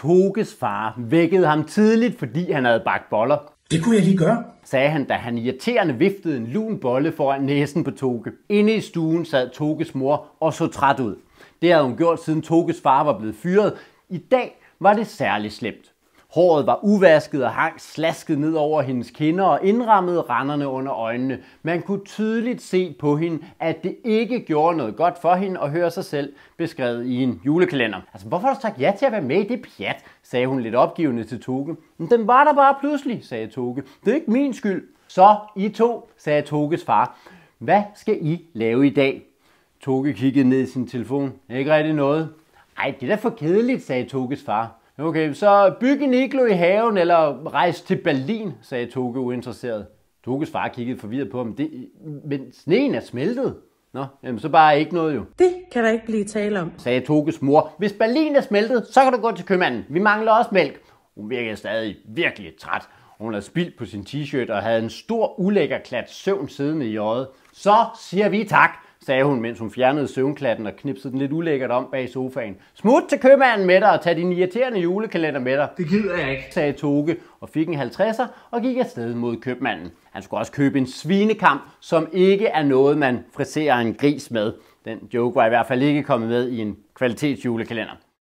Toges far vækkede ham tidligt, fordi han havde bagt boller. Det kunne jeg lige gøre, sagde han, da han irriterende viftede en lun bolle foran næsen på Toge. Inde i stuen sad Toges mor og så træt ud. Det havde hun gjort, siden Toges far var blevet fyret. I dag var det særligt slemt. Håret var uvasket og hang slasket ned over hendes kinder og indrammede randerne under øjnene. Man kunne tydeligt se på hende, at det ikke gjorde noget godt for hende at høre sig selv beskrevet i en julekalender. Altså, hvorfor har du sagt ja til at være med i det pjat? sagde hun lidt opgivende til Toge. Men den var der bare pludselig, sagde Toge. Det er ikke min skyld. Så I to, sagde Toges far. Hvad skal I lave i dag? Toge kiggede ned i sin telefon. Ikke rigtig noget. Ej, det er da for kedeligt, sagde Toges far. Okay, så byg en iglo i haven, eller rejs til Berlin, sagde Toge uinteresseret. Toges far kiggede forvirret på ham. Det, men sneen er smeltet. Nå, jamen så bare ikke noget jo. Det kan der ikke blive tale om, sagde Toges mor. Hvis Berlin er smeltet, så kan du gå til købmanden. Vi mangler også mælk. Hun virkede stadig virkelig træt. Hun havde spildt på sin t-shirt og havde en stor ulækker klat søvn siddende i øjet. Så siger vi tak, sagde hun, mens hun fjernede søvnklatten og knipsede den lidt ulækkert om bag sofaen. Smut til købmanden med dig og tag din irriterende julekalender med dig. Det gider jeg ikke, sagde Toge og fik en 50'er og gik afsted mod købmanden. Han skulle også købe en svinekam, som ikke er noget, man friserer en gris med. Den joke var i hvert fald ikke kommet med i en kvalitetsjulekalender.